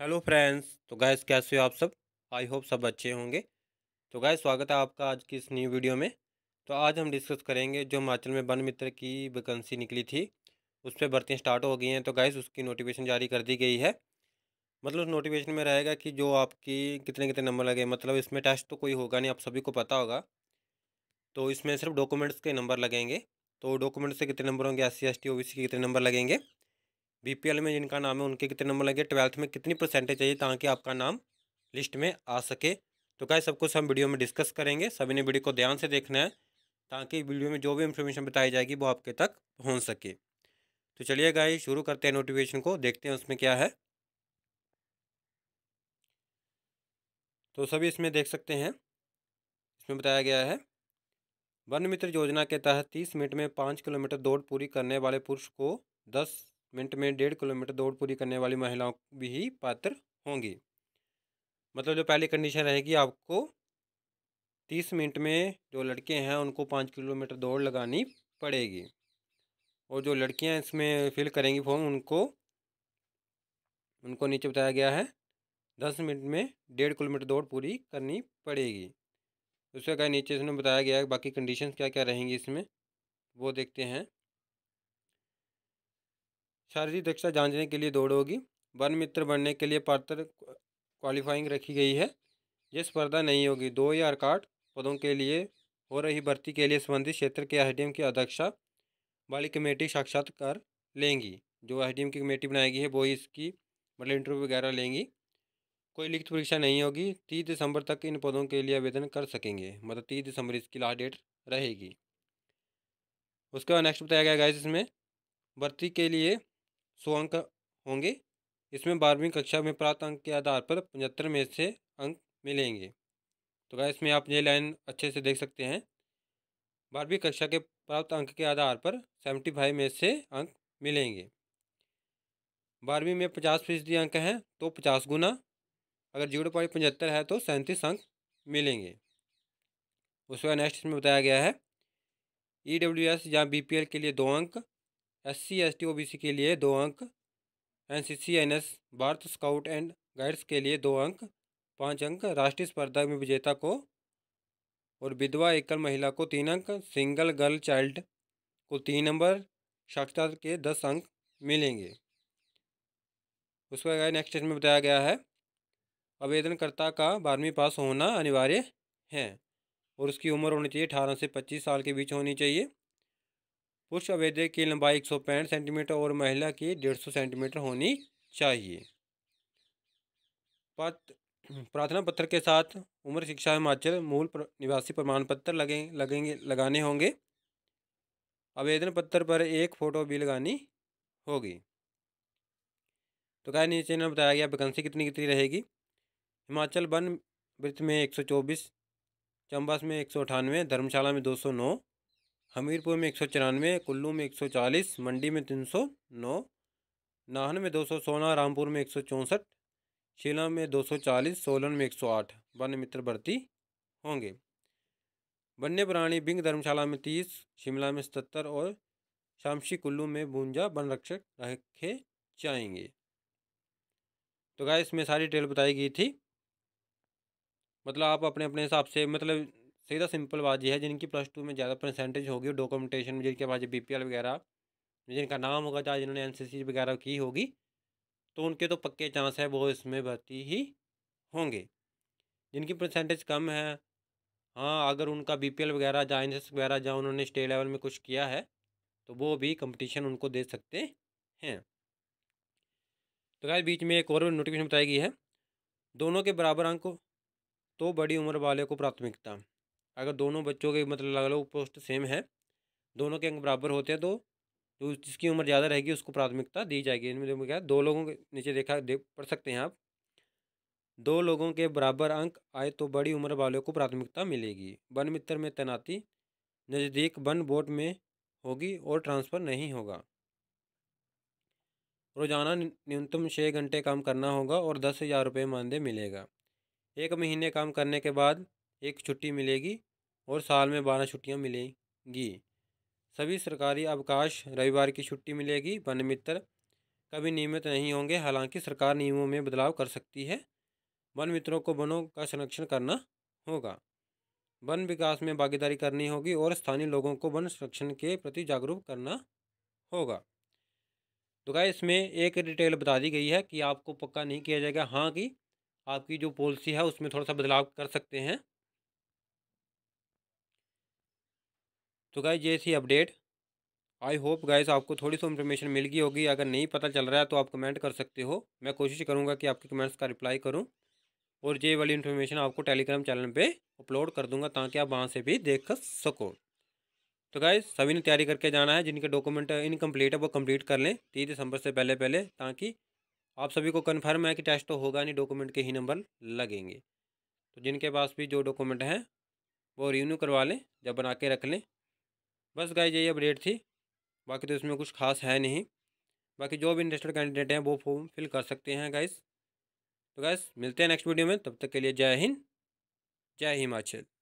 hello friends तो gas कैसे हो आप सब आई होप सब अच्छे होंगे तो गैस स्वागत है आपका आज की इस न्यू वीडियो में तो आज हम डिस्कस करेंगे जो हिमाचल में वन मित्र की वैकेंसी निकली थी उस पर भर्तियाँ स्टार्ट हो गई हैं तो गैस उसकी नोटिफिकेशन जारी कर दी गई है मतलब उस नोटिफिकेशन में रहेगा कि जो आपकी कितने कितने नंबर लगे मतलब इसमें टेस्ट तो कोई होगा नहीं आप सभी को पता होगा तो इसमें सिर्फ डॉक्यूमेंट्स के नंबर लगेंगे तो डॉक्यूमेंट्स से कितने नंबर होंगे एस सी के कितने नंबर लगेंगे बीपीएल में जिनका नाम है उनके कितने नंबर लगे ट्वेल्थ में कितनी परसेंटेज चाहिए ताकि आपका नाम लिस्ट में आ सके तो क्या सब कुछ हम वीडियो में डिस्कस करेंगे सभी ने वीडियो को ध्यान से देखना है ताकि वीडियो में जो भी इन्फॉर्मेशन बताई जाएगी वो आपके तक पहुँच सके तो चलिए गाय शुरू करते हैं नोटिफिकेशन को देखते हैं उसमें क्या है तो सभी इसमें देख सकते हैं इसमें बताया गया है वन मित्र योजना के तहत तीस मिनट में पाँच किलोमीटर दौड़ पूरी करने वाले पुरुष को दस मिनट में डेढ़ किलोमीटर दौड़ पूरी करने वाली महिलाओं भी ही पात्र होंगी मतलब जो पहली कंडीशन रहेगी आपको तीस मिनट में जो लड़के हैं उनको पाँच किलोमीटर दौड़ लगानी पड़ेगी और जो लड़कियां इसमें फिल करेंगी फॉर्म उनको उनको नीचे बताया गया है दस मिनट में डेढ़ किलोमीटर दौड़ पूरी करनी पड़ेगी उसके कहा नीचे इसमें बताया गया है बाकी कंडीशन क्या क्या रहेंगी इसमें वो देखते हैं शारीरिक दक्षता जांचने के लिए दौड़ होगी वन मित्र बनने के लिए पात्र क्वालिफाइंग रखी गई है यह स्पर्धा नहीं होगी दो या कार्ड पदों के लिए हो रही भर्ती के लिए संबंधित क्षेत्र के एस की अध्यक्षा वाली कमेटी साक्षात्कार लेंगी जो एस की कमेटी बनाई गई है वो इसकी मतलब इंटरव्यू वगैरह लेंगी कोई लिखित परीक्षा नहीं होगी तीस दिसंबर तक इन पदों के लिए आवेदन कर सकेंगे मतलब तीस दिसंबर इसकी लास्ट डेट रहेगी उसके बाद नेक्स्ट बताया गया गाइस इसमें भर्ती के लिए सौ अंक होंगे इसमें बारहवीं कक्षा में प्राप्त अंक के आधार पर पचहत्तर में से अंक मिलेंगे तो क्या इसमें आप ये लाइन अच्छे से देख सकते हैं बारहवीं कक्षा के प्राप्त अंक के आधार पर सेवेंटी फाइव में से अंक मिलेंगे बारहवीं में पचास फीसदी अंक हैं तो पचास गुना अगर जीरो पॉइंट पचहत्तर है तो सैंतीस अंक मिलेंगे उसके बाद नेक्स्ट इसमें बताया गया है ई डब्ल्यू एस या बी पी एल के लिए दो अंक S C S T O B C के लिए दो अंक N C C N S Bharat scout and guides के लिए दो अंक पाँच अंक राष्ट्रीय स्पर्धा में विजेता को और विधवा एकल महिला को तीन अंक सिंगल गर्ल चाइल्ड को तीन नंबर साक्षरता के दस अंक मिलेंगे उसके बाद नेक्स्ट में बताया गया है आवेदनकर्ता का बारहवीं पास होना अनिवार्य है और उसकी उम्र होनी चाहिए अठारह से पच्चीस साल के बीच होनी चाहिए पुरुष अवैध की लंबाई एक सौ पैंठ सेंटीमीटर और महिला की डेढ़ सौ सेंटीमीटर होनी चाहिए पत्र प्रार्थना पत्र के साथ उम्र शिक्षा हिमाचल मूल प्र, निवासी प्रमाण पत्र लगे लगेंगे लगाने होंगे आवेदन पत्र पर एक फ़ोटो भी लगानी होगी तो क्या नीचे ने बताया गया वैकेंसी कितनी कितनी रहेगी हिमाचल वन वृत्त में एक सौ चौबीस चंबस में एक सौ अठानवे धर्मशाला में दो सौ नौ हमीरपुर में एक सौ चौरानवे कुल्लू में एक सौ चालीस मंडी में तीन सौ नौ नाहन में दो सौ सोलह रामपुर में एक सौ चौंसठ शिला में दो सौ चालीस सोलन में एक सौ आठ वन्य मित्र भर्ती होंगे वन्य प्राणी बिंग धर्मशाला में तीस शिमला में सतहत्तर और शामशी कुल्लू में बूंजा वन रक्षक रखे जाएंगे तो गाय इसमें सारी डिटेल बताई गई थी मतलब आप अपने अपने हिसाब से मतलब सीधा सिंपल बात यह है जिनकी प्लस टू में ज़्यादा परसेंटेज होगी डॉक्यूमेंटेशन में जिनके पास बी वगैरह जिनका नाम होगा चाहे जिन्होंने एन वगैरह की होगी तो उनके तो पक्के चांस है वो इसमें भर्ती ही होंगे जिनकी परसेंटेज कम है हाँ अगर उनका बी वगैरह या एन वगैरह जहाँ उन्होंने स्टेट लेवल में कुछ किया है तो वो भी कंपटीशन उनको दे सकते हैं तो खैर बीच में एक और नोटिफिकेशन बताई गई है दोनों के बराबर अंक तो बड़ी उम्र वाले को प्राथमिकता अगर दोनों बच्चों के मतलब अलग अलग पोस्ट सेम है दोनों के अंक बराबर होते हैं तो जो तो जिसकी उम्र ज़्यादा रहेगी उसको प्राथमिकता दी जाएगी इनमें मतलब क्या दो लोगों के नीचे देखा देख पढ़ सकते हैं आप दो लोगों के बराबर अंक आए तो बड़ी उम्र वालों को प्राथमिकता मिलेगी वन मित्र में तैनाती नज़दीक वन बोर्ड में होगी और ट्रांसफ़र नहीं होगा रोज़ाना न्यूनतम छः घंटे काम करना होगा और दस हज़ार रुपये मानदेय मिलेगा एक महीने काम करने के बाद एक छुट्टी मिलेगी और साल में बारह छुट्टियाँ मिलेंगी सभी सरकारी अवकाश रविवार की छुट्टी मिलेगी वन मित्र कभी नियमित नहीं होंगे हालांकि सरकार नियमों में बदलाव कर सकती है वन मित्रों को वनों का संरक्षण करना होगा वन विकास में भागीदारी करनी होगी और स्थानीय लोगों को वन संरक्षण के प्रति जागरूक करना होगा तो गाय इसमें एक डिटेल बता दी गई है कि आपको पक्का नहीं किया जाएगा हाँ कि आपकी जो पॉलिसी है उसमें थोड़ा सा बदलाव कर सकते हैं तो गाइज ये थी अपडेट आई होप गाइज आपको थोड़ी सी इन्फॉर्मेशन मिल गई होगी अगर नहीं पता चल रहा है तो आप कमेंट कर सकते हो मैं कोशिश करूँगा कि आपके कमेंट्स का रिप्लाई करूँ और ये वाली इन्फॉर्मेशन आपको टेलीग्राम चैनल पे अपलोड कर दूंगा ताकि आप वहाँ से भी देख सको तो गाइज सभी ने तैयारी करके जाना है जिनके डॉक्यूमेंट इनकम्प्लीट है वो कम्प्लीट कर लें तीस दिसंबर से पहले पहले ताकि आप सभी को कन्फर्म है कि टेस्ट तो होगा नहीं डॉक्यूमेंट के ही नंबर लगेंगे तो जिनके पास भी जो डॉक्यूमेंट हैं वो रिन्यू करवा लें जब बना के रख लें बस गाइज यही अपडेट थी बाकी तो इसमें कुछ खास है नहीं बाकी जो भी इंटरेस्टेड कैंडिडेट हैं वो फॉर्म फिल कर सकते हैं गाइज तो गाइज मिलते हैं नेक्स्ट वीडियो में तब तक के लिए जय हिंद जय हिमाचल